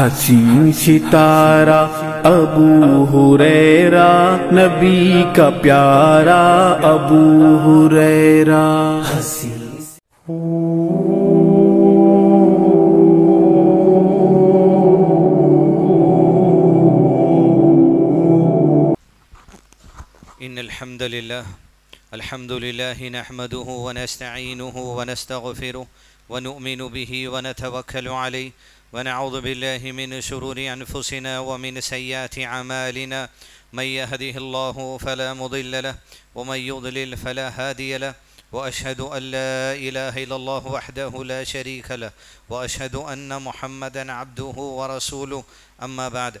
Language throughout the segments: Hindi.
حسین ستارہ ابو حریرہ نبی کا پیارا ابو حریرہ إن الحمد لله الحمد لله نحمده ونستعينه ونستغفره ونؤمن به ونتوكل عليه ونعوذ بالله من شرور أنفسنا ومن سيئات أعمالنا من يهده الله فلا مضل له ومن يضلل فلا هادي له وأشهد أن لا إله إلا الله وحده لا شريك له وأشهد أن محمدا عبده ورسوله أما بعد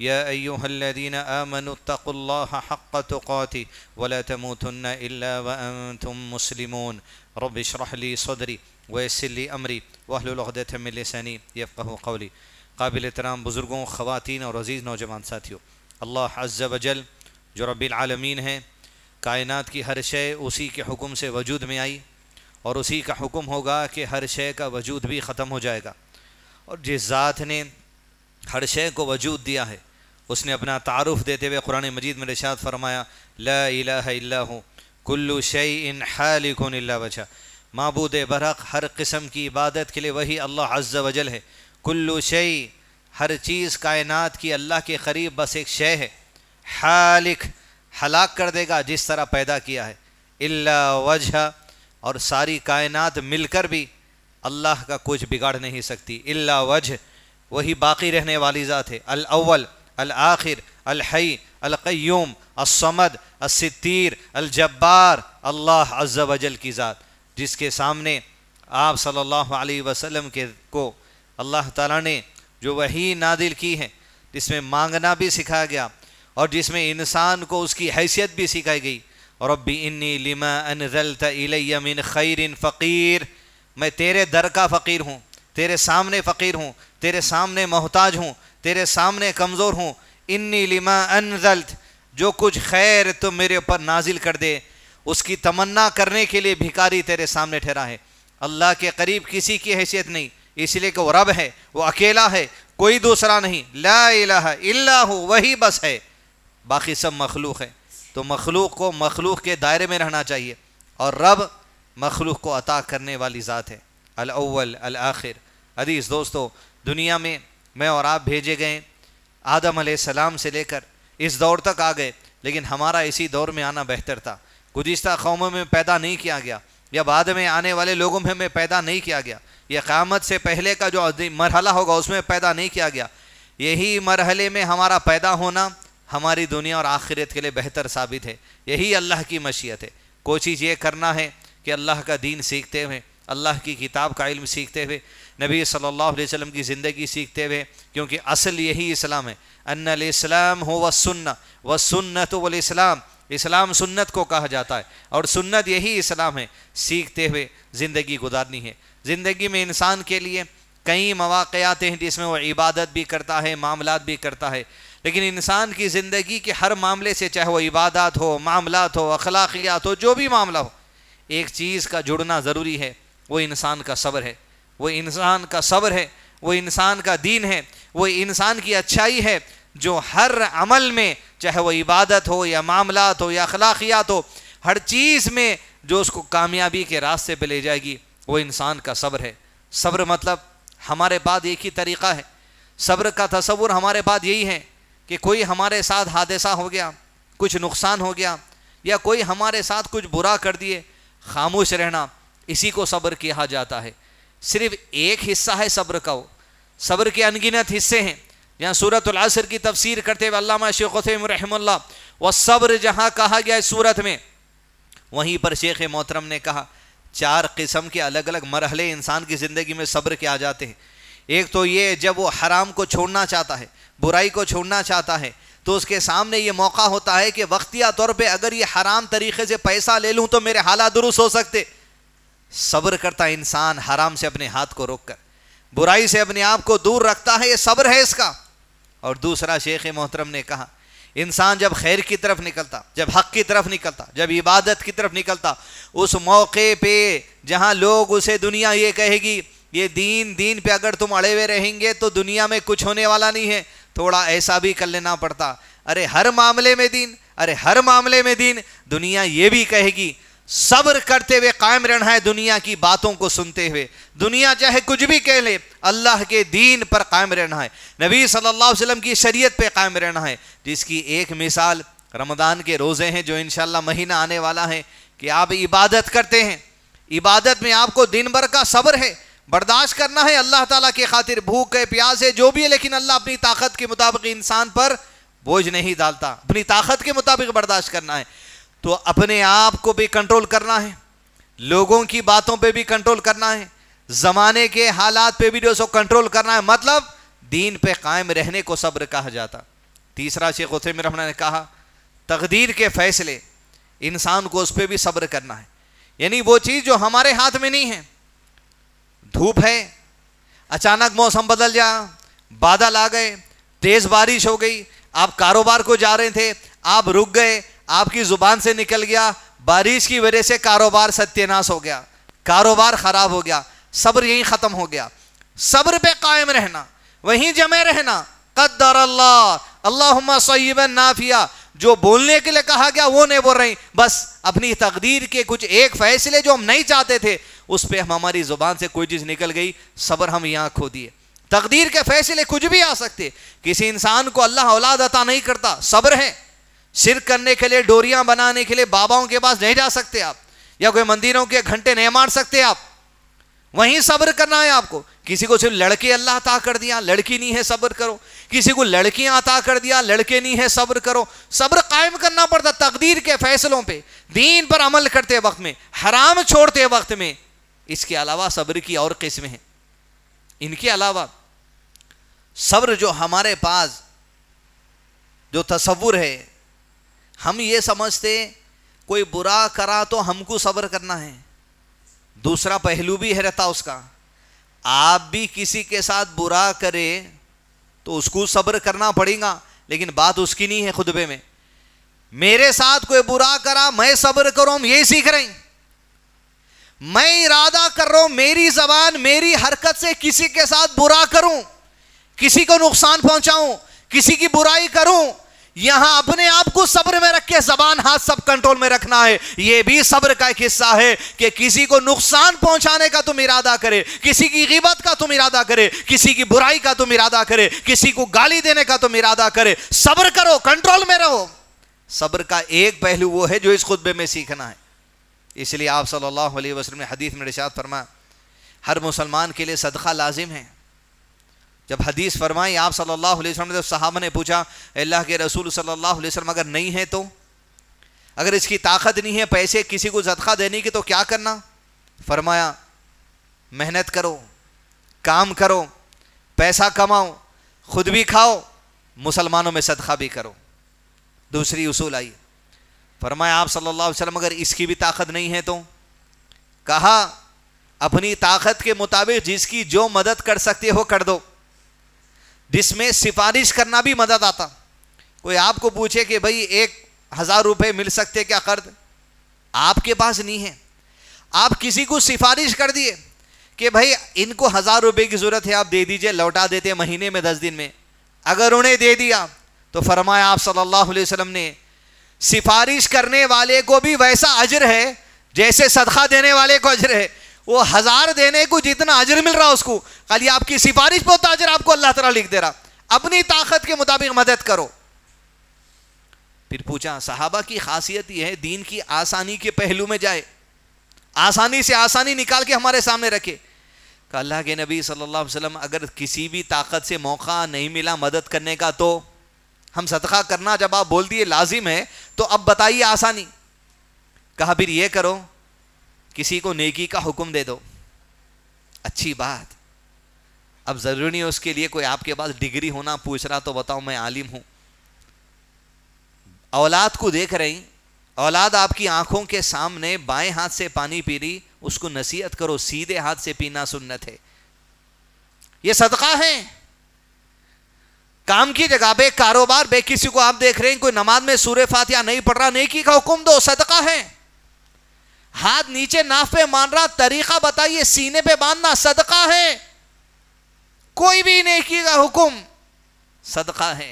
يا ايها الذين امنوا اتقوا الله حق تقاته ولا تموتن الا وانتم مسلمون رب اشرح لي صدري ويسر لي امري واحلل عقده من لساني يفقهوا قولي قابل احترام اور عزیز نوجوان ساتھیو اللہ عز وجل جو رب العالمین ہے کائنات کی ہر شے اسی کے حکم سے وجود میں آئی اور اسی کا حکم ہوگا کہ ہر شے کا وجود بھی ختم ہو جائے گا اور جس ذات نے ہر شے کو وجود دیا ہے उसने अपना तारुफ़ देते हुए कुरान मजीद में रिशात फरमाया ला हूँ शई इन हालिकुन बचा मबूद बरक हर किस्म की इबादत के लिए वही अल्लाह अज़ वजल है कुल्लू शई हर चीज़ कायनात की अल्लाह के करीब बस एक शय है हालिक हलाक कर देगा जिस तरह पैदा किया है इल्ला वजह और सारी कायनात मिलकर भी अल्लाह का कुछ बिगाड़ नहीं सकती इल्ला वजह वही बाकी रहने वाली ज़ात है अल अव्वल अल आखिर अल हई अल क्यूम असमद असितर अलजब्बार अल्लाह अज्जा वजल की ज़ात जिसके सामने आप सल्लल्लाहु अलैहि वसल्लम के को अल्लाह ताला ने जो वही नादिल की है जिसमें मांगना भी सिखाया गया और जिसमें इंसान को उसकी हैसियत भी सिखाई गई और रब्बी इन्नी लिमा अनजलता मिन खैर फ़कीर मैं तेरे दर का फ़कीर हूँ तेरे सामने फ़कीर हूँ तेरे सामने मोहताज हूँ तेरे सामने कमज़ोर हूँ इन्नी लिमा अनजल्त जो कुछ खैर तो मेरे ऊपर नाजिल कर दे उसकी तमन्ना करने के लिए भिकारी तेरे सामने ठहरा है अल्लाह के करीब किसी की हैसियत नहीं इसलिए कि वो रब है वो अकेला है कोई दूसरा नहीं ला इलाह हो वही बस है बाकी सब मखलूक है तो मखलूक को मखलूक के दायरे में रहना चाहिए और रब मखलूक को अता करने वाली ज़ात है अलअल अल आखिर अदीस दोस्तों दुनिया में मैं और आप भेजे गए आदम सलाम से लेकर इस दौर तक आ गए लेकिन हमारा इसी दौर में आना बेहतर था गुज्त कौमों में पैदा नहीं किया गया या बाद में आने वाले लोगों में हमें पैदा नहीं किया गया यह क़्यामत से पहले का जो मरहला होगा उसमें पैदा नहीं किया गया यही मरहले में हमारा पैदा होना हमारी दुनिया और आखिरत के लिए बेहतर साबित है यही अल्लाह की मशीयत है कोशिश ये करना है कि अल्लाह का दीन सीखते हुए अल्लाह की किताब का इल्म सीखते हुए नबी सल्लल्लाहु अलैहि वसल्लम की ज़िंदगी सीखते हुए क्योंकि असल यही इस्लाम है अनस्लाम हो व सुन्ना व सुन्नत वस्लाम इस्लाम सुन्नत को कहा जाता है और सुन्नत यही इस्लाम है सीखते हुए ज़िंदगी गुजारनी है ज़िंदगी में इंसान के लिए कई मौाक़ हैं जिसमें वो इबादत भी करता है मामला भी करता है लेकिन इंसान की ज़िंदगी के हर मामले से चाहे वो इबादत हो मामला हो अखलाकियात हो जो भी मामला हो एक चीज़ का जुड़ना ज़रूरी है वो इंसान का सब्र है वो इंसान का सब्र है वो इंसान का दीन है वो इंसान की अच्छाई है जो हर अमल में चाहे वो इबादत हो या मामलात हो या अखलाकियात हो हर चीज़ में जो उसको कामयाबी के रास्ते पे ले जाएगी वो इंसान का सब्र है सब्र मतलब हमारे बाद एक ही तरीक़ा है सब्र का तस्वुर हमारे बाद यही है कि कोई हमारे साथ हादसा हो गया कुछ नुकसान हो गया या कोई हमारे साथ कुछ बुरा कर दिए खामोश रहना इसी को सब्र कहा जाता है सिर्फ एक हिस्सा है सब्र का वो सब्र के अनगिनत हिस्से हैं जहाँ सूरत असर की तफसीर करते हुए अल्लाह शेखम रहमल्ला वह सब्र जहाँ कहा गया है सूरत में वहीं पर शेख मोहतरम ने कहा चार किस्म के अलग अलग मरहले इंसान की ज़िंदगी में सब्र के आ जाते हैं एक तो ये जब वो हराम को छोड़ना चाहता है बुराई को छोड़ना चाहता है तो उसके सामने ये मौका होता है कि वक्तिया तौर पे अगर ये हराम तरीके से पैसा ले लूँ तो मेरे हालात दुरुस्त हो सकते सब्र करता इंसान हराम से अपने हाथ को रोककर बुराई से अपने आप को दूर रखता है ये सब्र है इसका और दूसरा शेख मोहतरम ने कहा इंसान जब खैर की तरफ निकलता जब हक की तरफ निकलता जब इबादत की तरफ निकलता उस मौके पे जहां लोग उसे दुनिया ये कहेगी ये दीन दीन पे अगर तुम अड़े हुए रहेंगे तो दुनिया में कुछ होने वाला नहीं है थोड़ा ऐसा भी कर लेना पड़ता अरे हर मामले में दीन अरे हर मामले में दीन दुनिया ये भी कहेगी सब्र करते हुए कायम रहना है दुनिया की बातों को सुनते हुए दुनिया चाहे कुछ भी कह ले अल्लाह के दीन पर कायम रहना है नबी सल्लल्लाहु अलैहि वसल्लम की शरीयत पे कायम रहना है जिसकी एक मिसाल रमदान के रोज़े हैं जो इन महीना आने वाला है कि आप इबादत करते हैं इबादत में आपको दिन भर का सब्र है बर्दाश्त करना है अल्लाह ताला के खातिर भूख है प्यास है जो भी है लेकिन अल्लाह अपनी ताकत के मुताबिक इंसान पर बोझ नहीं डालता अपनी ताकत के मुताबिक बर्दाश्त करना है तो अपने आप को भी कंट्रोल करना है लोगों की बातों पे भी कंट्रोल करना है ज़माने के हालात पे भी जो सो कंट्रोल करना है मतलब दीन पे कायम रहने को सब्र कहा जाता तीसरा शेख उसे ने कहा तकदीर के फैसले इंसान को उस पर भी सब्र करना है यानी वो चीज़ जो हमारे हाथ में नहीं है धूप है अचानक मौसम बदल जा बादल आ गए तेज़ बारिश हो गई आप कारोबार को जा रहे थे आप रुक गए आपकी जुबान से निकल गया बारिश की वजह से कारोबार सत्यानाश हो गया कारोबार खराब हो गया सब्र यहीं ख़त्म हो गया सब्र पे कायम रहना वहीं जमे रहना कदर अल्लाह अल्लाह नाफिया जो बोलने के लिए कहा गया वो नहीं बोल रही बस अपनी तकदीर के कुछ एक फैसले जो हम नहीं चाहते थे उस पर हम हमारी ज़ुबान से कोई चीज़ निकल गई सब्र हम यहां खो दिए तकदीर के फैसले कुछ भी आ सकते किसी इंसान को अल्लाह औलाद अता नहीं करता सब्र है सिर करने के लिए डोरियां बनाने के लिए बाबाओं के पास नहीं जा सकते आप या कोई मंदिरों के घंटे नहीं मार सकते आप वहीं सब्र करना है आपको किसी को सिर्फ लड़के अल्लाह अता कर दिया लड़की नहीं है सब्र करो किसी को लड़कियां अता कर दिया लड़के नहीं है सब्र करो सब्र कायम करना पड़ता तकदीर के फैसलों पे दीन पर अमल करते वक्त में हराम छोड़ते वक्त में इसके अलावा सब्र की और किस्में हैं इनके अलावा सब्र जो हमारे पास जो तस्वुर है हम ये समझते कोई बुरा करा तो हमको सब्र करना है दूसरा पहलू भी है रहता उसका आप भी किसी के साथ बुरा करे तो उसको सब्र करना पड़ेगा लेकिन बात उसकी नहीं है खुदबे में मेरे साथ कोई बुरा करा मैं सब्र करो हम यही सीख रहे हैं मैं इरादा कर रहा हूं मेरी जबान मेरी हरकत से किसी के साथ बुरा करूं किसी को नुकसान पहुंचाऊं किसी की बुराई करूं यहां अपने आप को सब्र में रख के जबान हाथ सब कंट्रोल में रखना है यह भी सब्र का एक हिस्सा है कि किसी को नुकसान पहुंचाने का तुम इरादा करे किसी की गिबत का तुम इरादा करे किसी की बुराई का तुम इरादा करे किसी को गाली देने का तुम इरादा करे सब्र करो कंट्रोल में रहो सब्र का एक पहलू वो है जो इस खुतबे में सीखना है इसलिए आप सल्लल्लाहु अलैहि वसल्लम ने हदीस में रिशात फरमाया हर मुसलमान के लिए सदका लाजिम है जब हदीस फरमाई आप सल्लल्लाहु अलैहि वसल्लम जब तो सहाबा ने पूछा अल्लाह के रसूल सल्लल्लाहु अलैहि वसल्लम अगर नहीं है तो अगर इसकी ताकत नहीं है पैसे किसी को जदखा देने की तो क्या करना फरमाया मेहनत करो काम करो पैसा कमाओ खुद भी खाओ मुसलमानों में सदखा भी करो दूसरी उसूल आई फरमाया आप सल्लल्लाहु अलैहि वसल्लम अगर इसकी भी ताकत नहीं है तो कहा अपनी ताकत के मुताबिक जिसकी जो मदद कर सकती है वो कर दो जिसमें सिफारिश करना भी मदद आता कोई आपको पूछे कि भाई एक हज़ार रुपये मिल सकते क्या कर्ज आपके पास नहीं है आप किसी को सिफारिश कर दिए कि भाई इनको हज़ार रुपए की ज़रूरत है आप दे दीजिए लौटा देते महीने में दस दिन में अगर उन्हें दे दिया तो फरमाया आप सल्लल्लाहु अलैहि वसल्लम ने सिफारिश करने वाले को भी वैसा अजर है जैसे सदका देने वाले को अजर है वो हज़ार देने को जितना अजर मिल रहा उसको खाली आपकी सिफारिश पर होता अजर आपको अल्लाह तला लिख दे रहा अपनी ताकत के मुताबिक मदद करो फिर पूछा साहबा की खासियत यह है दीन की आसानी के पहलू में जाए आसानी से आसानी निकाल के हमारे सामने रखे अल्लाह के नबी सल्लल्लाहु अलैहि वसल्लम अगर किसी भी ताकत से मौका नहीं मिला मदद करने का तो हम सदका करना जब आप बोल दिए लाजिम है तो अब बताइए आसानी कहा फिर ये करो किसी को नेकी का हुक्म दे दो अच्छी बात अब ज़रूरी नहीं है उसके लिए कोई आपके पास डिग्री होना पूछ रहा तो बताओ मैं आलिम हूं औलाद को देख रही औलाद आपकी आंखों के सामने बाएं हाथ से पानी पी रही उसको नसीहत करो सीधे हाथ से पीना सुन्नत है ये सदका है काम की जगह पे कारोबार बे किसी को आप देख रहे हैं कोई नमाज में सूर्य फातिया नहीं पढ़ रहा नेकी का हुक्म दो सदका है हाथ नीचे नाफ पे मान रहा तरीका बताइए सीने पे बांधना सदका है कोई भी नेकी का हुक्म सदका है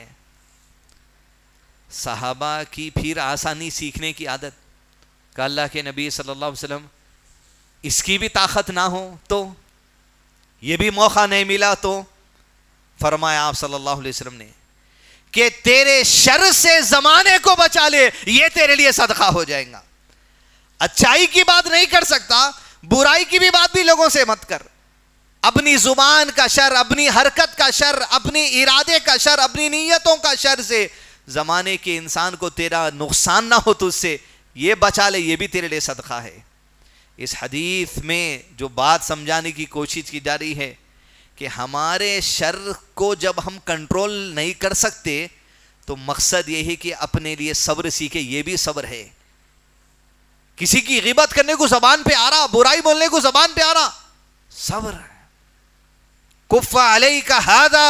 साहबा की फिर आसानी सीखने की आदत का अल्लाह के नबी सल्लल्लाहु अलैहि वसल्लम इसकी भी ताकत ना हो तो ये भी मौका नहीं मिला तो फरमाया आप सल्लल्लाहु अलैहि वसल्लम ने कि तेरे शर से जमाने को बचा ले ये तेरे लिए सदका हो जाएगा अच्छाई की बात नहीं कर सकता बुराई की भी बात भी लोगों से मत कर अपनी जुबान का शर अपनी हरकत का शर अपनी इरादे का शर अपनी नीयतों का शर से जमाने के इंसान को तेरा नुकसान ना हो तुझसे ये बचा ले ये भी तेरे लिए सदका है इस हदीस में जो बात समझाने की कोशिश की जा रही है कि हमारे शर को जब हम कंट्रोल नहीं कर सकते तो मकसद यही कि अपने लिए सब्र सीखे ये भी सब्र है किसी की गिबत करने को जबान पे आ रहा बुराई बोलने को जबान पे आ रहा सब्र कुफा अलई का हादा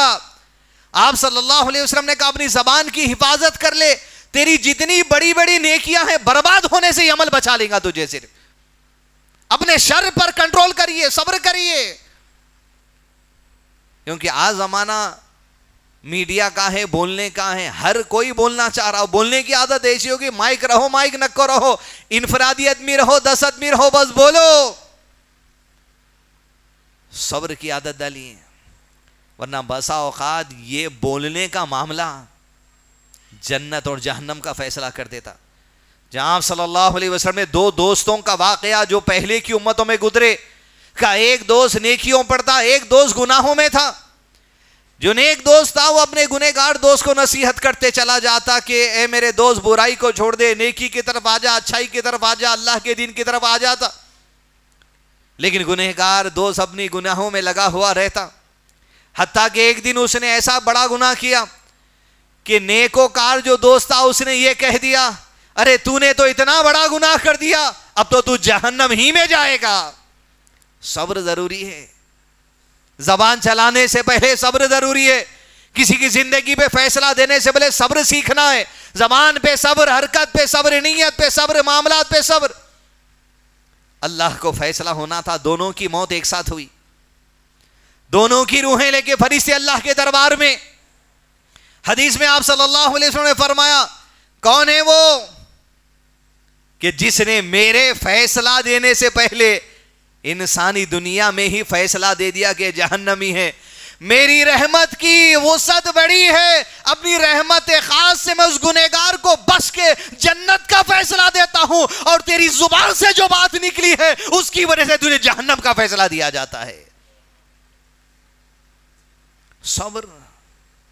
आप सल्लल्लाहु अलैहि वसल्लम ने कहा अपनी जबान की हिफाजत कर ले तेरी जितनी बड़ी बड़ी नेकियां हैं बर्बाद होने से ही अमल बचा लेगा तुझे सिर्फ अपने शर पर कंट्रोल करिए सब्र करिए क्योंकि आज जमाना मीडिया का है बोलने का है हर कोई बोलना चाह रहा हो बोलने की आदत ऐसी होगी माइक रहो माइक नक्को रहो इनफरादी आदमी रहो दस आदमी रहो बस बोलो सब्र की आदत डालिए वरना बसा औकात ये बोलने का मामला जन्नत और जहन्नम का फैसला कर देता जहां सल्लल्लाहु अलैहि वसल्लम ने दो दोस्तों का वाकया जो पहले की उम्मतों में गुजरे का एक दोस्त नेकियों पर था एक दोस्त गुनाहों में था जो नेक दोस्त था वो अपने गुनेगार दोस्त को नसीहत करते चला जाता कि ए मेरे दोस्त बुराई को छोड़ दे नेकी की तरफ आ जा अच्छाई की तरफ आ जा अल्लाह के दिन की तरफ आ जाता लेकिन गुनहगार दोस्त अपनी गुनाहों में लगा हुआ रहता हती कि एक दिन उसने ऐसा बड़ा गुनाह किया कि नेकोकार जो दोस्त था उसने ये कह दिया अरे तूने तो इतना बड़ा गुनाह कर दिया अब तो तू जहन्नम ही में जाएगा सब्र जरूरी है जबान चलाने से पहले सब्र जरूरी है किसी की जिंदगी पे फैसला देने से पहले सब्र सीखना है जबान पे सब्र हरकत पे सब्र नीयत पे सब्र मामला पे सब्र अल्लाह को फैसला होना था दोनों की मौत एक साथ हुई दोनों की रूहें लेके फरिश्ते अल्लाह के दरबार में हदीस में आप सल्लल्लाहु अलैहि वसल्लम ने फरमाया कौन है वो कि जिसने मेरे फैसला देने से पहले इंसानी दुनिया में ही फैसला दे दिया कि जहन्नमी है मेरी रहमत की वसत बड़ी है अपनी रहमत खास से मैं उस गुनेगार को बस के जन्नत का फैसला देता हूं और तेरी जुबान से जो बात निकली है उसकी वजह से तुझे जहन्नम का फैसला दिया जाता है सब्र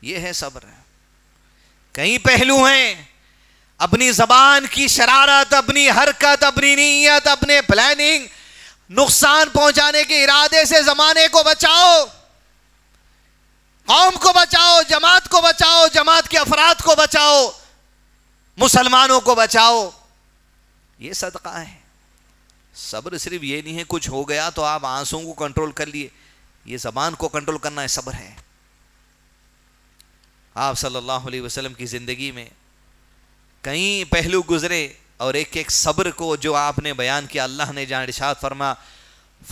यह है सब्र कई पहलू हैं अपनी जबान की शरारत अपनी हरकत अपनी नीयत अपने प्लानिंग नुकसान पहुंचाने के इरादे से जमाने को बचाओ कौम को बचाओ जमात को बचाओ जमात के अफराद को बचाओ मुसलमानों को बचाओ ये सदका है सब्र सिर्फ ये नहीं है कुछ हो गया तो आप आंसुओं को कंट्रोल कर लिए ये जबान को कंट्रोल करना है सब्र है आप सल्लल्लाहु अलैहि वसल्लम की ज़िंदगी में कई पहलू गुजरे और एक एक सब्र को जो आपने बयान किया अल्लाह ने जहाँ इशाद फरमा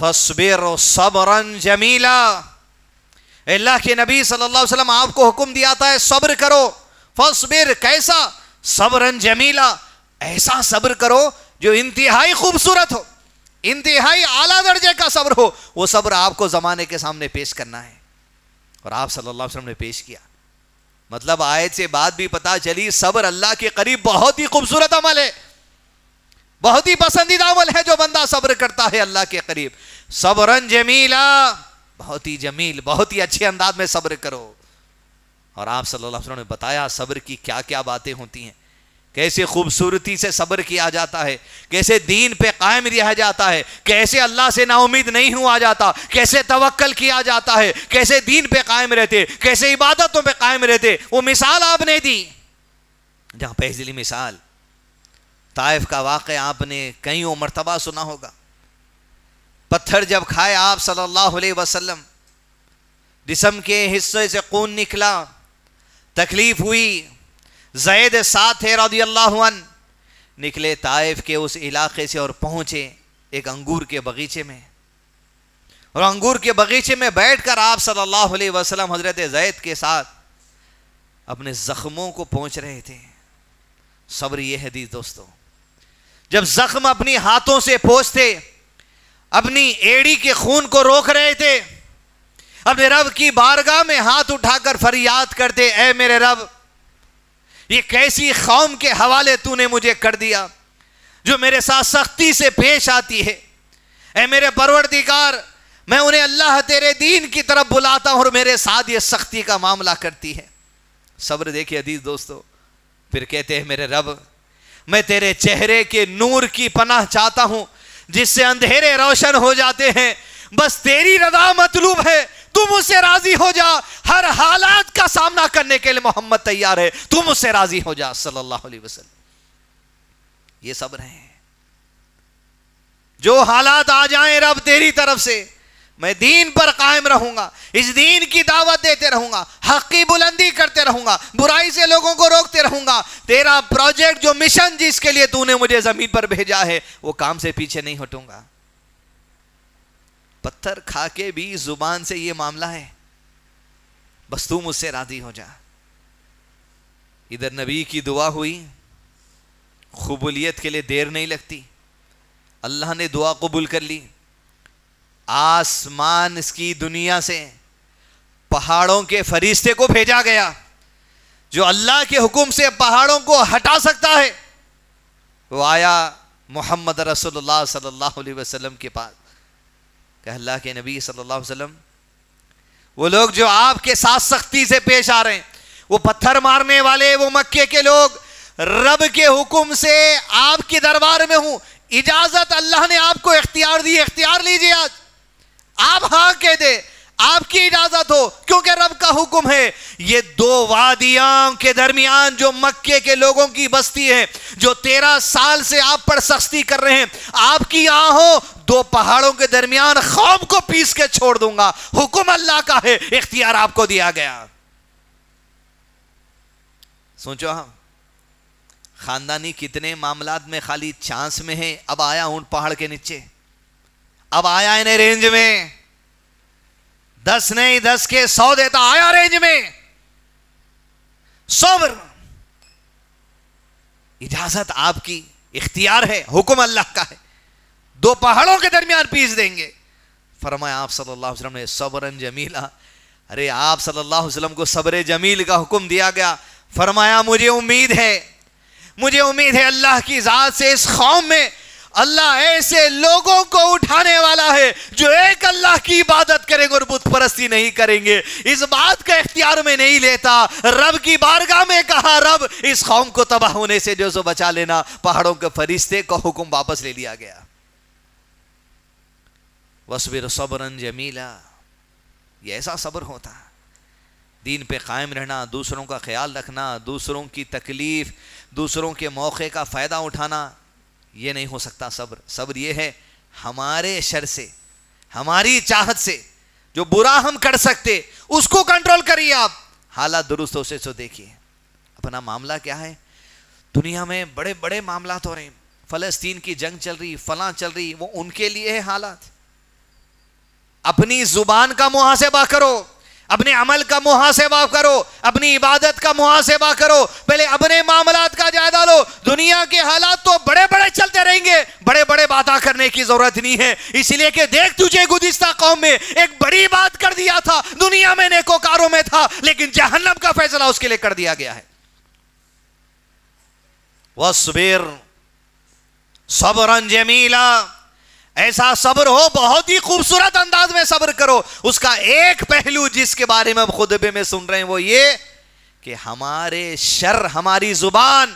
फसबिर सबरन जमीला अल्लाह के नबी सल्लल्लाहु अलैहि वसल्लम आपको हुक्म दिया था सब्र करो फसबिर कैसा सबरन जमीला ऐसा सब्र करो जो इंतहाई खूबसूरत हो इंतहाई आला दर्जे का सब्र हो वो सब्र आपको ज़माने के सामने पेश करना है और आप सल्लल्लाहु अलैहि वसल्लम ने पेश किया मतलब आयत से बात भी पता चली सब्र अल्लाह के करीब बहुत ही खूबसूरत अमल है बहुत ही पसंदीदा अमल है जो बंदा सब्र करता है अल्लाह के करीब सबरन जमीला बहुत ही जमील बहुत ही अच्छे अंदाज में सब्र करो और आप सल्लल्लाहु अलैहि वसल्लम ने बताया सब्र की क्या क्या बातें होती हैं कैसे खूबसूरती से सब्र किया जाता है कैसे दीन पे कायम रहा जाता है कैसे अल्लाह से नाउमीद नहीं हुआ जाता कैसे तवक्ल किया जाता है कैसे दीन पे कायम रहते कैसे इबादतों पे कायम रहते वो मिसाल आपने दी जहां पहली मिसाल ताइफ का वाक़ आपने कई मरतबा सुना होगा पत्थर जब खाए आप सल्लल्लाहु अलैहि वसल्लम जिसम के हिस्से से खून निकला तकलीफ़ हुई जैद साथ है रदी अल्लाह निकले ताइफ के उस इलाके से और पहुँचे एक अंगूर के बगीचे में और अंगूर के बगीचे में बैठकर आप सल्लल्लाहु अलैहि वसल्लम हजरत जैद के साथ अपने ज़ख्मों को पहुँच रहे थे सब्र यह है दी दोस्तों जब जख्म अपनी हाथों से पोसते अपनी एड़ी के खून को रोक रहे थे अपने रब की बारगाह में हाथ उठाकर फरियाद करते ऐ मेरे रब ये कैसी कौम के हवाले तूने मुझे कर दिया जो मेरे साथ सख्ती से पेश आती है ऐ मेरे परवरदिकार मैं उन्हें अल्लाह तेरे दीन की तरफ बुलाता हूँ और मेरे साथ ये सख्ती का मामला करती है सब्र देखिए अदीज दोस्तों फिर कहते हैं मेरे रब मैं तेरे चेहरे के नूर की पनाह चाहता हूं जिससे अंधेरे रोशन हो जाते हैं बस तेरी रजा मतलूब है तुम उससे राजी हो जा हर हालात का सामना करने के लिए मोहम्मद तैयार है तुम उससे राजी हो जा सल्लल्लाहु अलैहि वसल्लम ये सब रहे जो हालात आ जाएं रब तेरी तरफ से मैं दीन पर कायम रहूंगा इस दीन की दावत देते रहूंगा हक की बुलंदी करते रहूंगा बुराई से लोगों को रोकते रहूंगा तेरा प्रोजेक्ट जो मिशन जिसके लिए तूने मुझे जमीन पर भेजा है वो काम से पीछे नहीं हटूंगा पत्थर खा के भी जुबान से ये मामला है बस तू मुझसे राजी हो जा इधर नबी की दुआ हुई कबूलियत के लिए देर नहीं लगती अल्लाह ने दुआ कबूल कर ली आसमान की दुनिया से पहाड़ों के फरिश्ते को भेजा गया जो अल्लाह के हुक्म से पहाड़ों को हटा सकता है वो आया मोहम्मद रसोल्ला सल्ला वसलम के पास कह अल्लाह के नबी सल्लल्लाहु अलैहि वसल्लम वो लोग जो आपके साथ सख्ती से पेश आ रहे हैं वो पत्थर मारने वाले वो मक्के के लोग रब के हुक्म से आपके दरबार में हूं इजाजत अल्लाह ने आपको इख्तियार दी इख्तियार लीजिए आज आप हां कह दे आपकी इजाजत हो क्योंकि रब का हुक्म है ये दो वादियां के दरमियान जो मक्के के लोगों की बस्ती है जो तेरह साल से आप पर सख्ती कर रहे हैं आपकी आहों दो पहाड़ों के दरमियान खौम को पीस के छोड़ दूंगा हुक्म अल्लाह का है इख्तियार आपको दिया गया सोचो हम हाँ, खानदानी कितने मामला में खाली चांस में है अब आया हूं पहाड़ के नीचे अब आया इन्हें रेंज में दस नहीं दस के सौ देता आया रेंज में सोबर इजाजत आपकी इख्तियार है हुक्म अल्लाह का है दो पहाड़ों के दरमियान पीस देंगे फरमाया आप सल्लल्लाहु अलैहि वसल्लम ने सबरन जमीला अरे आप सल्लल्लाहु अलैहि वसल्लम को सबर जमील का हुक्म दिया गया फरमाया मुझे उम्मीद है मुझे उम्मीद है अल्लाह की ज़ात से इस कौम में अल्लाह ऐसे लोगों को उठाने वाला है जो एक अल्लाह की इबादत करेंगे और बुत परस्ती नहीं करेंगे इस बात का इख्तियार में नहीं लेता रब की बारगाह में कहा रब इस कौम को तबाह होने से जो सो बचा लेना पहाड़ों के फरिश्ते को हुक्म वापस ले लिया गया वसबिर सबरन जमीला ये ऐसा सब्र होता है दीन पे कायम रहना दूसरों का ख्याल रखना दूसरों की तकलीफ़ दूसरों के मौके का फ़ायदा उठाना ये नहीं हो सकता सब्र सब्र ये है हमारे शर से हमारी चाहत से जो बुरा हम कर सकते उसको कंट्रोल करिए आप हालात दुरुस्त हो से तो देखिए अपना मामला क्या है दुनिया में बड़े बड़े मामला हो रहे हैं फलस्तीन की जंग चल रही फला चल रही वो उनके लिए है हालात अपनी जुबान का मुहासेबा करो अपने अमल का मुहासेवा करो अपनी इबादत का मुहासेवा करो पहले अपने मामला का जायदा लो दुनिया के हालात तो बड़े बड़े चलते रहेंगे बड़े बड़े बात करने की जरूरत नहीं है इसलिए कि देख तुझे गुजिश्ता कौम में एक बड़ी बात कर दिया था दुनिया में नेकोकारों में था लेकिन जहन्नम का फैसला उसके लिए कर दिया गया है वह सुबेर सबरन जमीला ऐसा सब्र हो बहुत ही खूबसूरत अंदाज में सब्र करो उसका एक पहलू जिसके बारे में हम खुदबे में सुन रहे हैं वो ये कि हमारे शर हमारी जुबान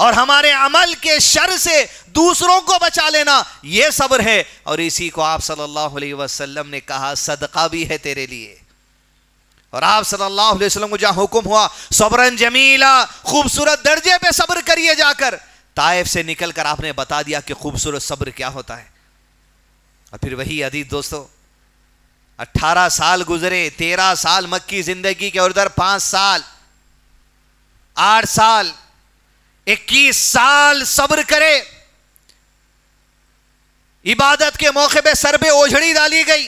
और हमारे अमल के शर से दूसरों को बचा लेना यह सब्र है और इसी को आप सल्लल्लाहु अलैहि वसल्लम ने कहा सदका भी है तेरे लिए और आप सल्लल्लाहु अलैहि वसल्लम को जहां हुक्म हुआ सबरन जमीला खूबसूरत दर्जे पे सब्र करिए जाकर ताइफ से निकलकर आपने बता दिया कि खूबसूरत सब्र क्या होता है और फिर वही अदीत दोस्तों 18 साल गुजरे 13 साल मक्की जिंदगी के और उधर पांच साल आठ साल 21 साल सब्र करे इबादत के मौके पे सर पे ओझड़ी डाली गई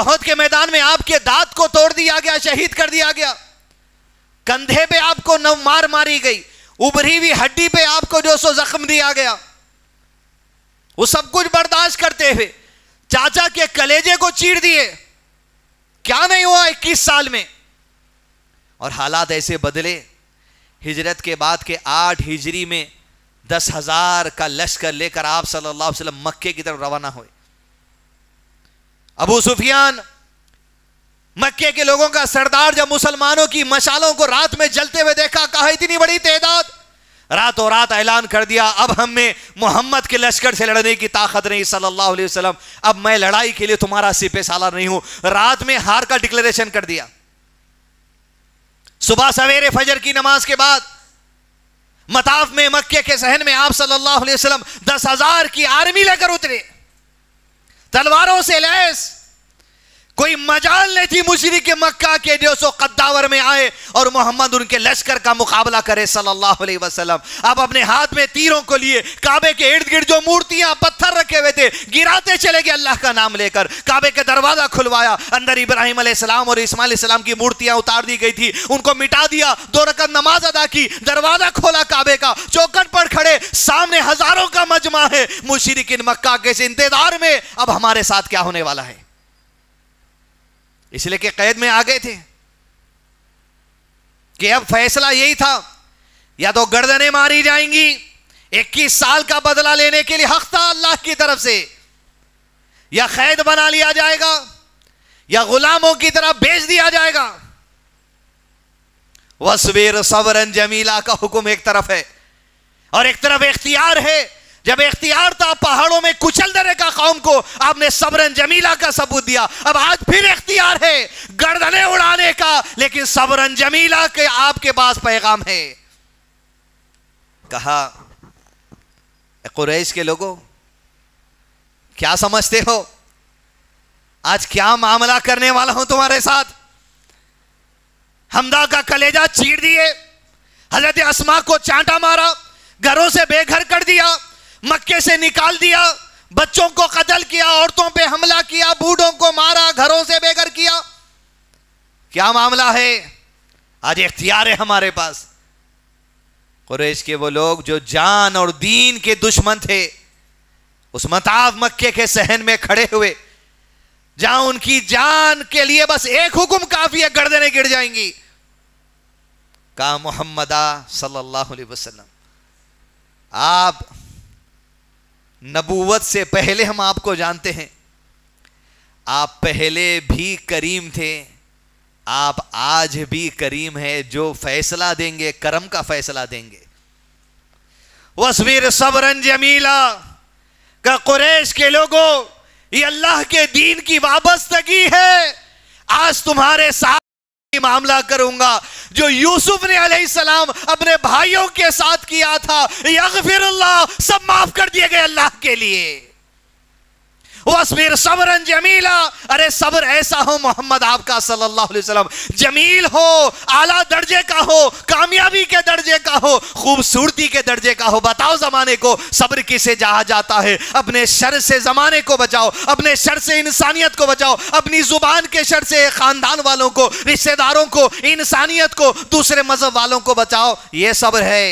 अहद के मैदान में आपके दांत को तोड़ दिया गया शहीद कर दिया गया कंधे पे आपको नव मार मारी गई उभरी हुई हड्डी पे आपको जो सो जख्म दिया गया वो सब कुछ बर्दाश्त करते हुए चाचा के कलेजे को चीर दिए क्या नहीं हुआ इक्कीस साल में और हालात ऐसे बदले हिजरत के बाद के आठ हिजरी में दस हजार का लश्कर लेकर आप सल्लल्लाहु अलैहि वसल्लम मक्के की तरफ रवाना हुए अबू सुफियान मक्के के लोगों का सरदार जब मुसलमानों की मशालों को रात में जलते हुए देखा कहा इतनी बड़ी तादाद रातों रात ऐलान कर दिया अब हमें मोहम्मद के लश्कर से लड़ने की ताकत नहीं सल्लल्लाहु अलैहि वसल्लम अब मैं लड़ाई के लिए तुम्हारा सिपे सालार नहीं हूं रात में हार का डिक्लेरेशन कर दिया सुबह सवेरे फजर की नमाज के बाद मताफ में मक्के के सहन में आप सल्लल्लाहु अलैहि वसल्लम दस हजार की आर्मी लेकर उतरे तलवारों से लैस कोई मजाल नहीं थी मुशरी के मक्का के जो सो कद्दावर में आए और मोहम्मद उनके लश्कर का मुकाबला करे सल्लल्लाहु अलैहि वसल्लम आप अपने हाथ में तीरों को लिए काबे के इर्द गिर्द जो मूर्तियां पत्थर रखे हुए थे गिराते चले गए अल्लाह का नाम लेकर काबे के दरवाज़ा खुलवाया अंदर इब्राहिम सलाम और इसमाल सलाम की मूर्तियां उतार दी गई थी उनको मिटा दिया दो रकत नमाज अदा की दरवाज़ा खोला काबे का चौकट पर खड़े सामने हजारों का मजमा है मुशरकिन मक्का के इंतजार में अब हमारे साथ क्या होने वाला है इसलिए कि कैद में आ गए थे कि अब फैसला यही था या तो गर्दनें मारी जाएंगी 21 साल का बदला लेने के लिए हक था अल्लाह की तरफ से या कैद बना लिया जाएगा या गुलामों की तरह भेज दिया जाएगा वसवेर सवरन जमीला का हुक्म एक तरफ है और एक तरफ इख्तियार है जब इख्तियार था पहाड़ों में कुचल देने का कौम को आपने सबरन जमीला का सबूत दिया अब आज फिर इख्तियार है गर्दने उड़ाने का लेकिन सबरन जमीला के आपके पास पैगाम है कहा कुरैश के लोगों क्या समझते हो आज क्या मामला करने वाला हूं तुम्हारे साथ हमदा का कलेजा चीर दिए हजरत असमा को चांटा मारा घरों से बेघर कर दिया मक्के से निकाल दिया बच्चों को कतल किया औरतों पे हमला किया बूढ़ों को मारा घरों से बेघर किया क्या मामला है आज इख्तियार है हमारे पास कुरेश के वो लोग जो जान और दीन के दुश्मन थे उस मताब मक्के के सहन में खड़े हुए जहां उनकी जान के लिए बस एक हुक्म काफी है गर्दनें गिर जाएंगी का मोहम्मदा सल्लल्लाहु अलैहि वसल्लम आप नबूवत से पहले हम आपको जानते हैं आप पहले भी करीम थे आप आज भी करीम है जो फैसला देंगे करम का फैसला देंगे वस्वीर सबरन जमीला का कुरेश के लोगों ये अल्लाह के दीन की वाबस्तगी है आज तुम्हारे साथ मामला करूंगा जो यूसुफ ने सलाम अपने भाइयों के साथ किया था यगफिर सब माफ कर दिए गए अल्लाह के लिए वस्बिर सबरन जमीला अरे सब्र ऐसा हो मोहम्मद आपका सल्लल्लाहु अलैहि वसल्लम जमील हो आला दर्जे का हो कामयाबी के दर्जे का हो खूबसूरती के दर्जे का हो बताओ ज़माने को सब्र किसे जहा जाता है अपने शर से ज़माने को बचाओ अपने शर से इंसानियत को बचाओ अपनी ज़ुबान के शर से ख़ानदान वालों को रिश्तेदारों को इंसानियत को दूसरे मज़हब वालों को बचाओ ये सब्र है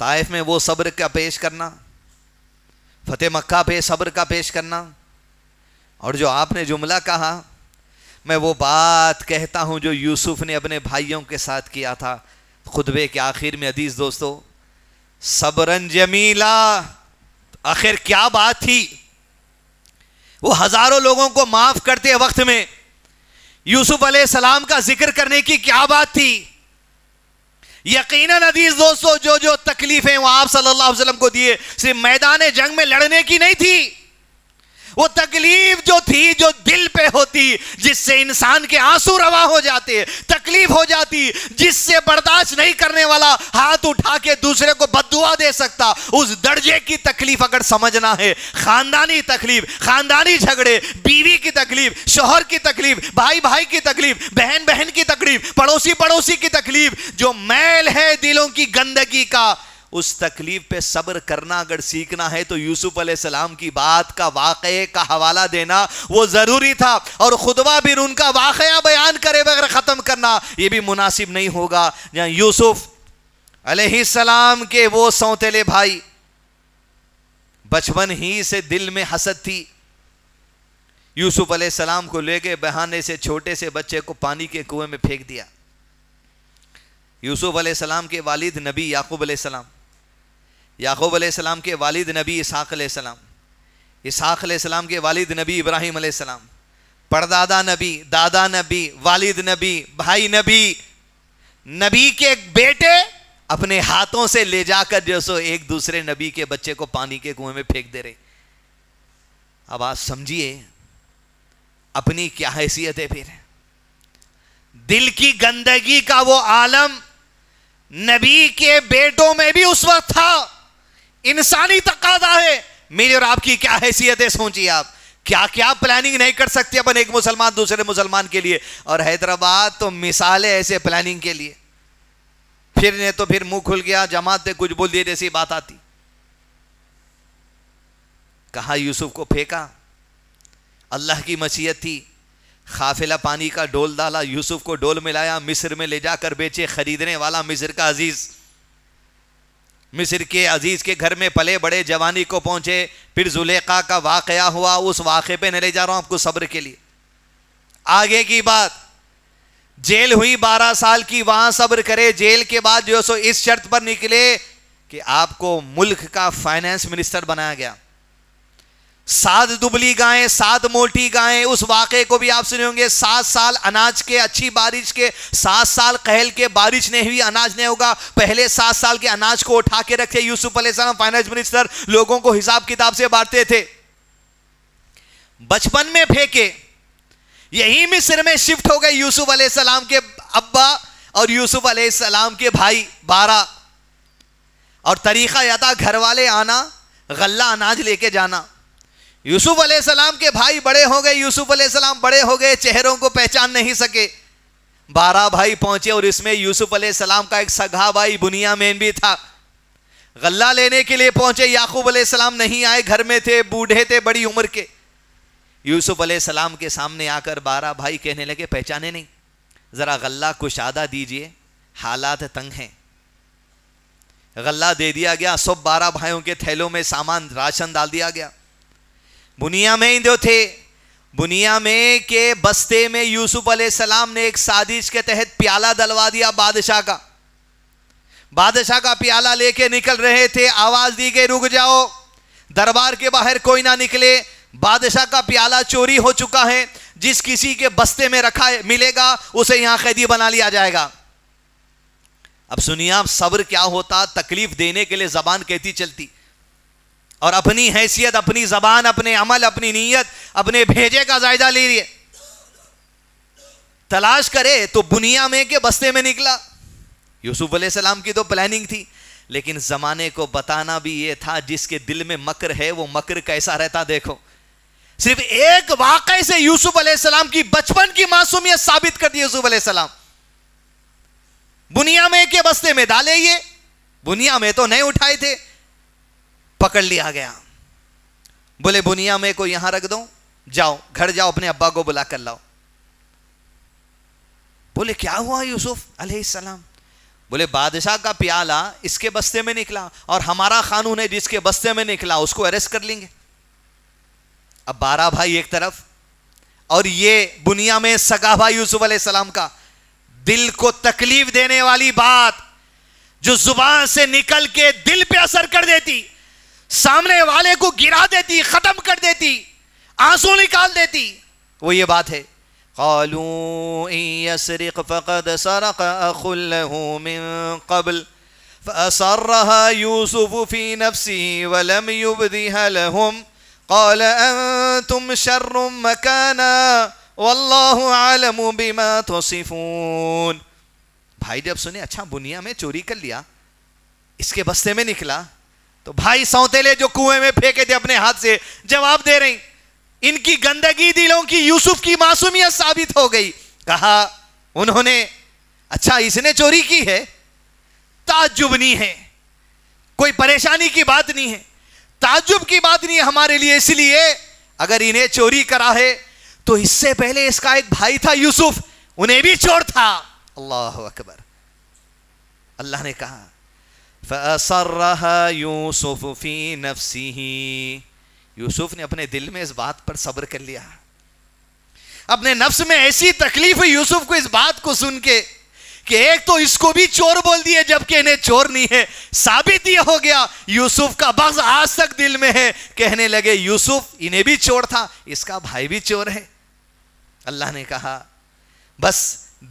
ताइफ में वो सब्र का पेश करना फतेह मक्का पे सब्र का पेश करना और जो आपने जुमला कहा मैं वो बात कहता हूँ जो यूसुफ ने अपने भाइयों के साथ किया था खुतबे के आखिर में अदीस दोस्तों सबरन जमीला आखिर क्या बात थी वो हज़ारों लोगों को माफ़ करते वक्त में यूसुफ अलैहिस्सलाम का जिक्र करने की क्या बात थी यकीन अदीज दोस्तों जो जो तकलीफें वो आप सल्लल्लाहु अलैहि वसल्लम को दिए सिर्फ मैदान जंग में लड़ने की नहीं थी वो तकलीफ जो थी जो दिल पे होती जिससे इंसान के आंसू रवा हो जाते तकलीफ हो जाती जिससे बर्दाश्त नहीं करने वाला हाथ उठा के दूसरे को बदुआ दे सकता उस दर्जे की तकलीफ अगर समझना है खानदानी तकलीफ खानदानी झगड़े बीवी की तकलीफ शोहर की तकलीफ भाई भाई की तकलीफ बहन बहन की तकलीफ पड़ोसी पड़ोसी की तकलीफ जो मैल है दिलों की गंदगी का उस तकलीफ पे सब्र करना अगर सीखना है तो यूसुफ सलाम की बात का वाकये का हवाला देना वो ज़रूरी था और खुदबा भी उनका वाक़ बयान करे बगैर ख़त्म करना ये भी मुनासिब नहीं होगा जहां यूसुफ सलाम के वो सौतेले भाई बचपन ही से दिल में हसद थी यूसुफ सलाम को लेके बहाने से छोटे से बच्चे को पानी के कुएं में फेंक दिया यूसुफ सलाम के वालिद नबी याकूब सलाम याकूब सलाम के वालिद नबी इसहाक सलाम इसहाक के वालिद नबी इब्राहिम सलाम परदादा नबी दादा नबी वालिद नबी भाई नबी नबी के बेटे अपने हाथों से ले जाकर जो सो एक दूसरे नबी के बच्चे को पानी के कुएं में फेंक दे रहे अब आप समझिए अपनी क्या हैसियत है फिर दिल की गंदगी का वो आलम नबी के बेटों में भी उस वक्त था इंसानी तकादा है मेरी और आपकी क्या हैसियत है सोचिए आप क्या क्या प्लानिंग नहीं कर सकते अपन एक मुसलमान दूसरे मुसलमान के लिए और हैदराबाद तो मिसाल है ऐसे प्लानिंग के लिए फिर ने तो फिर मुंह खुल गया जमात ने कुछ बोल दिए जैसी बात आती कहा यूसुफ को फेंका अल्लाह की मसीहत थी खाफिला पानी का डोल डाला यूसुफ को डोल मिलाया मिस्र में ले जाकर बेचे खरीदने वाला मिस्र का अजीज़ मिस्र के अजीज़ के घर में पले बड़े जवानी को पहुंचे फिर जुलेखा का वाक़ हुआ उस वाक़े पे नहीं ले जा रहा हूं आपको सब्र के लिए आगे की बात जेल हुई बारह साल की वहां सब्र करे जेल के बाद जो सो इस शर्त पर निकले कि आपको मुल्क का फाइनेंस मिनिस्टर बनाया गया सात दुबली गायें सात मोटी गायें उस वाक़े को भी आप सुने होंगे सात साल अनाज के अच्छी बारिश के सात साल कहल के बारिश नहीं हुई अनाज नहीं होगा पहले सात साल के अनाज को उठा के रखे यूसुफ अलैहिस्सलाम फाइनेंस मिनिस्टर लोगों को हिसाब किताब से बांटते थे बचपन में फेंके यही मिस्र में शिफ्ट हो गए यूसुफ अलैहिस्सलाम के अब्बा और यूसुफ अलैहिस्सलाम के भाई बारह और तरीक़ा यह था घर वाले आना गला अनाज लेके जाना यूसुफ अलैहिस्सलाम के भाई बड़े हो गए यूसुफ अलैहिस्सलाम बड़े हो गए चेहरों को पहचान नहीं सके बारह भाई पहुंचे और इसमें यूसुफ अलैहिस्सलाम का एक सगा भाई बुनियामेन भी था गल्ला लेने के लिए पहुंचे याकूब अलैहिस्सलाम नहीं आए घर में थे बूढ़े थे बड़ी उम्र के यूसुफ अलैहिस्सलाम के सामने आकर बारह भाई कहने लगे पहचाने नहीं ज़रा गल्ला कुशादा दीजिए हालात तंग हैं गल्ला दे दिया गया सब बारह भाइयों के थैलों में सामान राशन डाल दिया गया बुनिया में ही जो थे बुनिया में के बस्ते में यूसुफ सलाम ने एक साजिश के तहत प्याला दलवा दिया बादशाह का बादशाह का प्याला लेके निकल रहे थे आवाज दी गई रुक जाओ दरबार के बाहर कोई ना निकले बादशाह का प्याला चोरी हो चुका है जिस किसी के बस्ते में रखा है मिलेगा उसे यहां कैदी बना लिया जाएगा अब सुनिए आप सब्र क्या होता तकलीफ देने के लिए जबान कहती चलती और अपनी हैसियत अपनी जबान अपने अमल अपनी नीयत अपने भेजे का जायजा ले है तलाश करे तो बुनिया में के बस्ते में निकला यूसुफ सलाम की तो प्लानिंग थी लेकिन जमाने को बताना भी यह था जिसके दिल में मकर है वो मकर कैसा रहता देखो सिर्फ एक वाकई से यूसुफ सलाम की बचपन की मासूमियत साबित कर दी यूसुफ सलाम बुनिया में के बस्ते में डाले ये बुनिया में तो नहीं उठाए थे पकड़ लिया गया बोले बुनिया में को यहां रख दो जाओ घर जाओ अपने अब्बा को बुला कर लाओ बोले क्या हुआ यूसुफ अलैहिस्सलाम बोले बादशाह का प्याला इसके बस्ते में निकला और हमारा कानून है जिसके बस्ते में निकला उसको अरेस्ट कर लेंगे अब बारह भाई एक तरफ और ये बुनिया में सगा भाई यूसुफ सलाम का दिल को तकलीफ देने वाली बात जो जुबान से निकल के दिल पे असर कर देती सामने वाले को गिरा देती खत्म कर देती आंसू निकाल देती वो ये बात है कालू यसरिक फ़कद सरक अखुल्लूमिन कबल फ़सरहा यूसुफ फ़ी नफसी वलम युबदीहा قال أنتم شر مكانا والله عالم بما تصفون भाई जब सुने अच्छा बुनिया में चोरी कर लिया इसके बस्ते में निकला तो भाई सौतेले जो कुएं में फेंके थे अपने हाथ से जवाब दे रही इनकी गंदगी दिलों की यूसुफ की मासूमियत साबित हो गई कहा उन्होंने अच्छा इसने चोरी की है ताजुब नहीं है कोई परेशानी की बात नहीं है ताजुब की बात नहीं है हमारे लिए इसलिए अगर इन्हें चोरी करा है तो इससे पहले इसका एक भाई था यूसुफ उन्हें भी चोर था अल्लाह अकबर अल्लाह ने कहा फ़सर्रहा यूसुफ फ़ी नफसी यूसुफ ने अपने दिल में इस बात पर सब्र कर लिया अपने नफ्स में ऐसी तकलीफ हुई यूसुफ को इस बात को सुन के कि एक तो इसको भी चोर बोल दिए जबकि इन्हें चोर नहीं है साबित यह हो गया यूसुफ का बस आज तक दिल में है कहने लगे यूसुफ इन्हें भी चोर था इसका भाई भी चोर है अल्लाह ने कहा बस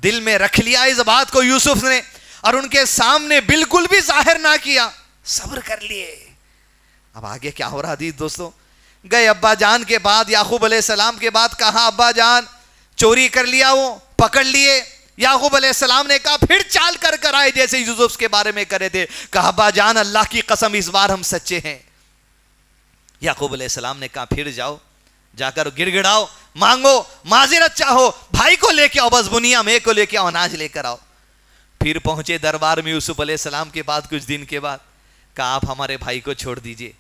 दिल में रख लिया इस बात को यूसुफ ने और उनके सामने बिल्कुल भी जाहिर ना किया सब्र कर लिए अब आगे क्या हो रहा दीद दोस्तों गए अब्बा जान के बाद याकूब सलाम के बाद कहा अब्बा जान चोरी कर लिया वो पकड़ लिए याकूब सलाम ने कहा फिर चाल कर कर आए जैसे यूसुफ के बारे में करे थे कहा अब्बा जान अल्लाह की कसम इस बार हम सच्चे हैं याकूब सलाम ने कहा फिर जाओ जाकर गिड़गिड़ाओ मांगो माजिरत चाहो भाई को लेके आओ बस बुनिया में को लेके आओ अनाज लेकर आओ फिर पहुंचे दरबार में यूसुफ सलाम के बाद कुछ दिन के बाद कहा आप हमारे भाई को छोड़ दीजिए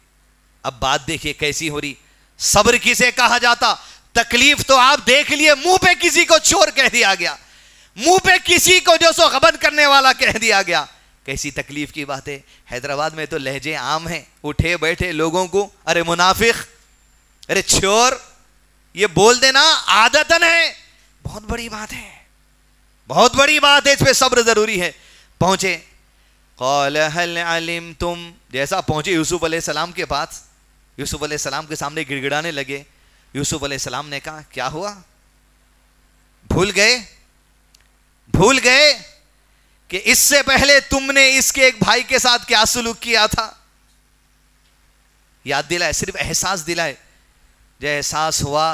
अब बात देखिए कैसी हो रही सब्र किसे कहा जाता तकलीफ तो आप देख लिए मुंह पे किसी को चोर कह दिया गया मुंह पे किसी को जो सो खबर करने वाला कह दिया गया कैसी तकलीफ की बात है हैदराबाद में तो लहजे आम हैं उठे बैठे लोगों को अरे मुनाफिक अरे चोर ये बोल देना आदतन है बहुत बड़ी बात है बहुत बड़ी बात है इस पर सब्र ज़रूरी है पहुंचे कौल अलिम तुम जैसा पहुंचे यूसुफ सलाम के पास यूसुफ सलाम के सामने गिड़गिड़ाने लगे यूसुफ सलाम ने कहा क्या हुआ भूल गए भूल गए कि इससे पहले तुमने इसके एक भाई के साथ क्या सुलूक किया था याद दिलाए सिर्फ एहसास दिलाए जो एहसास हुआ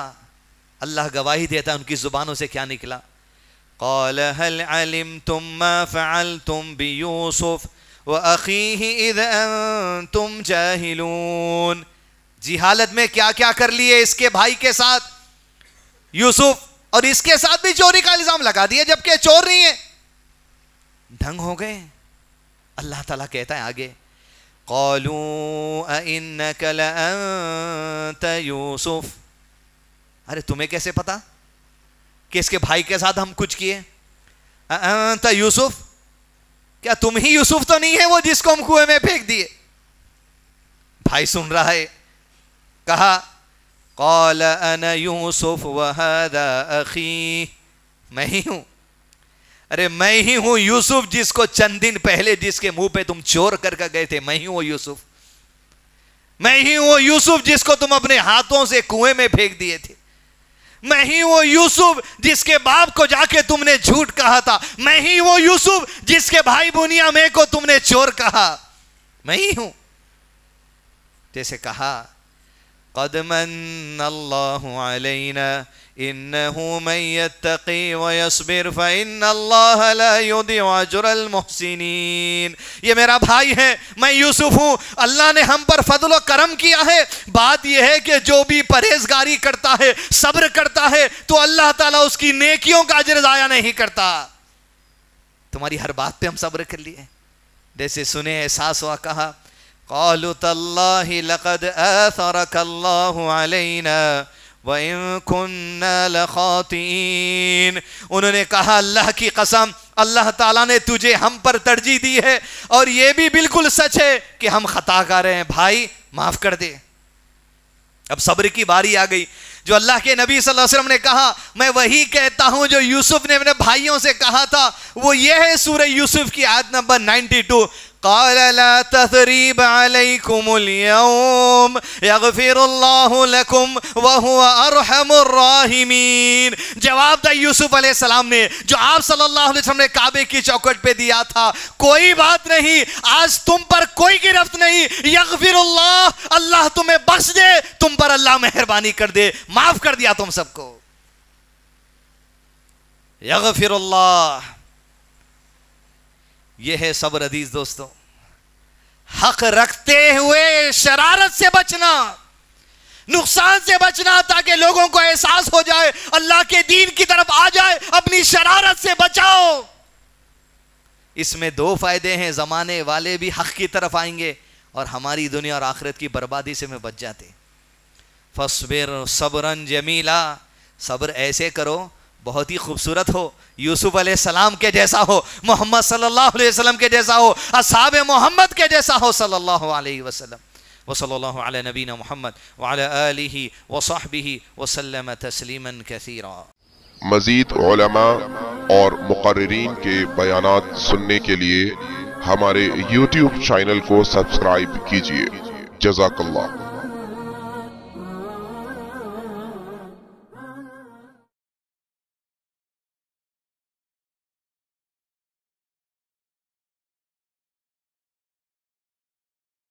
अल्लाह गवाही देता है उनकी ज़ुबानों से क्या निकला قال هل علمتم ما فعلتم بيوسف واخيه إذ انتم جاهلون हालत में क्या क्या कर लिए इसके भाई के साथ यूसुफ और इसके साथ भी चोरी का इल्जाम लगा दिया जबकि चोर नहीं है ढंग हो गए अल्लाह ताला कहता है आगे कौलू यूसुफ अरे तुम्हें कैसे पता कि इसके भाई के साथ हम कुछ किए तो यूसुफ क्या तुम ही यूसुफ तो नहीं है वो जिसको हम कुएं में फेंक दिए भाई सुन रहा है कहा कौल अन यूसुफ वह अखी मैं ही हूं अरे मैं ही हूं यूसुफ जिसको चंद दिन पहले जिसके मुंह पे तुम चोर करके गए थे मैं ही हूं यूसुफ मैं ही हूं यूसुफ जिसको तुम अपने हाथों से कुएं में फेंक दिए थे मैं ही वो यूसुफ जिसके बाप को जाके तुमने झूठ कहा था मैं ही वो यूसुफ जिसके भाई बुनिया में को तुमने चोर कहा मैं ही हूं जैसे कहा قد من الله علينا إنه من يتقي ويصبر فإن الله لا يضيع أجر المحسنين ये मेरा भाई है मैं यूसुफ हूँ अल्लाह ने हम पर फजल करम किया है बात यह है कि जो भी परहेजगारी करता है सब्र करता है तो अल्लाह ताला उसकी नेकियों का अजर ज़ाया नहीं करता तुम्हारी हर बात पे हम सब्र कर लिए जैसे सुने एहसास हुआ कहा قالوا تالله لقد آثرك الله علينا وإن كنا لخاطئين उन्होंने कहा अल्लाह की कसम अल्लाह ताला ने तुझे हम पर तरजीह दी है और यह भी बिल्कुल सच है कि हम खता कर रहे हैं भाई माफ कर दे अब सब्र की बारी आ गई जो अल्लाह के नबी सल्लल्लाहु अलैहि वसल्लम ने कहा मैं वही कहता हूं जो यूसुफ ने अपने भाइयों से कहा था वो यह है सूर्य यूसुफ की आयत नंबर 92 قال لا تثريب عليكم اليوم يغفر الله لكم وهو أرحم الراحمين जवाब दा यूसुफ सलाम ने जो आप सल्लल्लाहु अलैहि वसल्लम ने काबे की चौकट पे दिया था कोई बात नहीं आज तुम पर कोई गिरफ्त नहीं यगफिर अल्लाह अल्लाह तुम्हें बख्श दे तुम पर अल्लाह मेहरबानी कर दे माफ कर दिया तुम सबको यगफिर अल्लाह यह है सब्र अदीज दोस्तों हक रखते हुए शरारत से बचना नुकसान से बचना ताकि लोगों को एहसास हो जाए अल्लाह के दीन की तरफ आ जाए अपनी शरारत से बचाओ इसमें दो फायदे हैं जमाने वाले भी हक की तरफ आएंगे और हमारी दुनिया और आखिरत की बर्बादी से मैं बच जाते फसबिर सबरन जमीला सब्र ऐसे करो बहुत ही खूबसूरत हो यूसुफ सलाम के जैसा हो मोहम्मद सल्लल्लाहु अलैहि वसल्लम के जैसा हो असाब मोहम्मद के जैसा हो सल्लल्लाहु अलैहि वसल्लम वसल्लल्लाहु अला नबीना मोहम्मद वाला आलिही वसाहबिही वसल्लम तस्लीमन कसीरा मज़ीद और मुकर्रीन के बयान सुनने के लिए हमारे यूट्यूब चैनल को सब्सक्राइब कीजिए जजाकल्ला